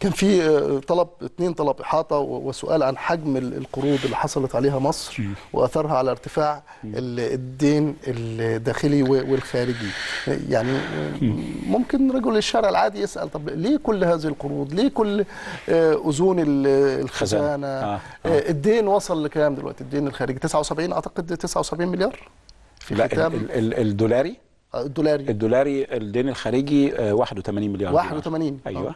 كان في آه، طلب اثنين طلب احاطه وسؤال عن حجم القروض اللي حصلت عليها مصر واثرها على ارتفاع الدين الداخلي والخارجي يعني ممكن رجل الشارع العادي يسال طب ليه كل هذه القروض ليه كل آه، اذون الخزانه آه، الدين وصل لكام دلوقتي الدين الخارجي 79 اعتقد 79 مليار في الكتاب الدولاري الدولاري الدولاري الدين الخارجي 81 مليار 81 ايوه أوه.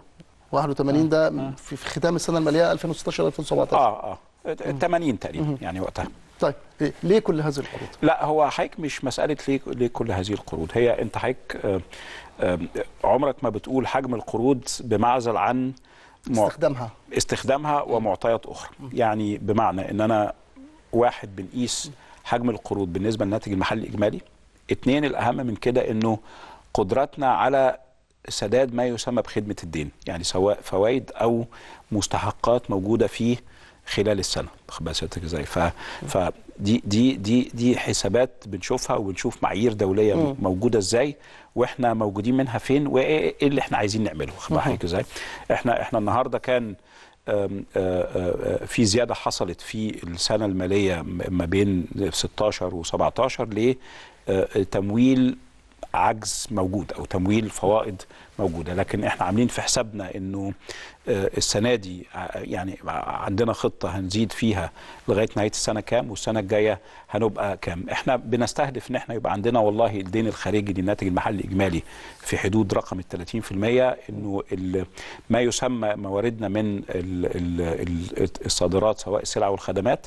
81 آه. ده آه. في ختام السنه الماليه 2016 2017 اه اه 80 تقريبا يعني وقتها طيب إيه، ليه كل هذه القروض؟ لا هو حضرتك مش مساله ليه ليه كل هذه القروض هي انت حضرتك آه، عمرك ما بتقول حجم القروض بمعزل عن استخدامها استخدامها ومعطيات اخرى يعني بمعنى ان انا واحد بنقيس حجم القروض بالنسبه للناتج المحلي الاجمالي اثنين الاهم من كده انه قدرتنا على سداد ما يسمى بخدمة الدين يعني سواء فوائد أو مستحقات موجودة فيه خلال السنة واخد بال ف... فدي دي دي دي حسابات بنشوفها وبنشوف معايير دولية م. موجودة ازاي واحنا موجودين منها فين وايه إيه- إيه اللي احنا عايزين نعمله واخد بالك ازاي احنا احنا النهارده كان في زيادة حصلت في السنة المالية ما بين 16 و 17 لتمويل عجز موجود او تمويل فوائد موجوده لكن احنا عاملين في حسابنا انه آه، السنه دي آه، يعني عندنا خطه هنزيد فيها لغايه نهايه السنه كام والسنه الجايه هنبقى كام احنا بنستهدف ان احنا يبقى عندنا والله الدين الخارجي للناتج المحلي الاجمالي في حدود رقم ال 30% انه ما يسمى مواردنا من الصادرات سواء السلع والخدمات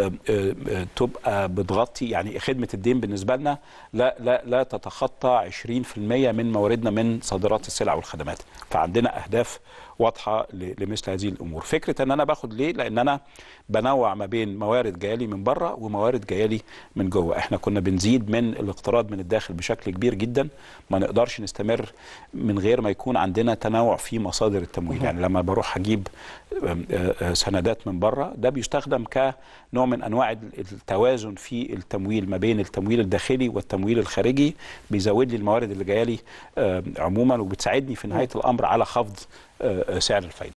أه، أه، تبقى بتغطي يعني خدمه الدين بالنسبه لنا لا لا لا تتخطى 20% من مواردنا من صادرات السلع والخدمات فعندنا اهداف واضحه لمثل هذه الامور فكره ان انا باخد ليه لان انا بنوع ما بين موارد جيالي من بره وموارد جيالي من جوه احنا كنا بنزيد من الاقتراض من الداخل بشكل كبير جدا ما نقدرش نستمر من غير ما يكون عندنا تنوع في مصادر التمويل يعني لما بروح اجيب آه، آه، سندات من بره ده بيستخدم كنوع من انواع التوازن في التمويل ما بين التمويل الداخلي والتمويل الخارجي بيزود لي الموارد اللي جايه لي عموما وبتساعدني في نهايه الامر على خفض آه، A satellite.